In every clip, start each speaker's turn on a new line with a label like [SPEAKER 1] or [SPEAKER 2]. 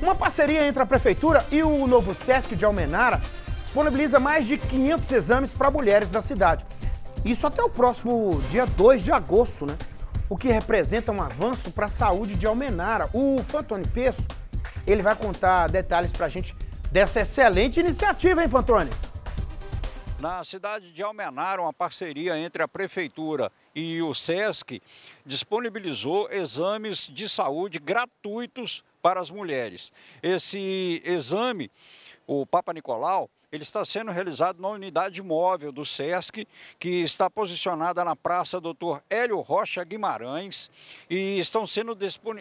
[SPEAKER 1] Uma parceria entre a Prefeitura e o novo SESC de Almenara disponibiliza mais de 500 exames para mulheres da cidade. Isso até o próximo dia 2 de agosto, né? O que representa um avanço para a saúde de Almenara. O Fantoni Peço, ele vai contar detalhes para a gente dessa excelente iniciativa, hein, Fantoni?
[SPEAKER 2] Na cidade de Almenara, uma parceria entre a Prefeitura e o SESC disponibilizou exames de saúde gratuitos para as mulheres. Esse exame, o Papa Nicolau, ele está sendo realizado na unidade móvel do SESC, que está posicionada na Praça Dr. Hélio Rocha Guimarães, e estão sendo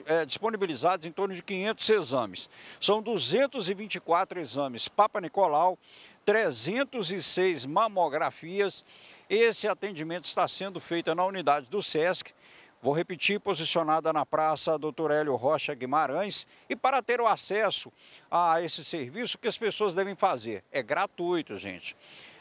[SPEAKER 2] eh, disponibilizados em torno de 500 exames. São 224 exames Papa Nicolau, 306 mamografias. Esse atendimento está sendo feito na unidade do SESC Vou repetir, posicionada na praça Doutor Hélio Rocha Guimarães. E para ter o acesso a esse serviço, o que as pessoas devem fazer? É gratuito, gente.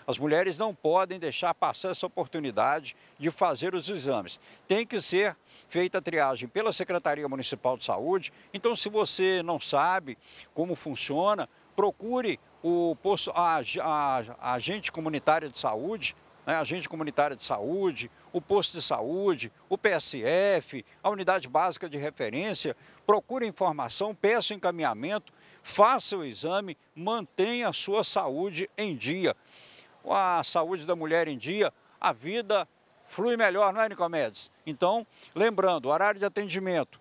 [SPEAKER 2] As mulheres não podem deixar passar essa oportunidade de fazer os exames. Tem que ser feita a triagem pela Secretaria Municipal de Saúde. Então, se você não sabe como funciona, procure o posto, a, a, a agente comunitária de saúde né, a agente comunitário de saúde, o posto de saúde, o PSF, a unidade básica de referência. Procure informação, peça encaminhamento, faça o exame, mantenha a sua saúde em dia. Com a saúde da mulher em dia, a vida flui melhor, não é, Nicomedes? Então, lembrando, horário de atendimento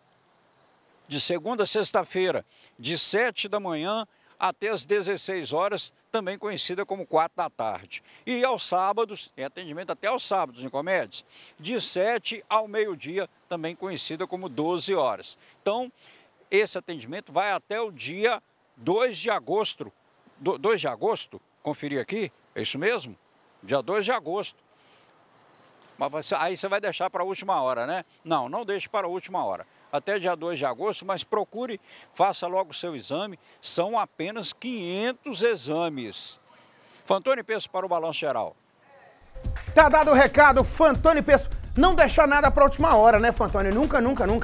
[SPEAKER 2] de segunda a sexta-feira, de sete da manhã até as 16 horas, também conhecida como 4 da tarde. E aos sábados, tem atendimento até aos sábados em né, Comédias, de 7 ao meio-dia, também conhecida como 12 horas. Então, esse atendimento vai até o dia 2 de agosto. 2 de agosto? Conferir aqui? É isso mesmo? Dia 2 de agosto. Mas aí você vai deixar para a última hora, né? Não, não deixe para a última hora até dia 2 de agosto, mas procure, faça logo o seu exame. São apenas 500 exames. Fantoni Peço para o Balanço Geral.
[SPEAKER 1] Tá dado o recado, Fantoni Peço, Não deixar nada para última hora, né, Fantoni? Nunca, nunca, nunca.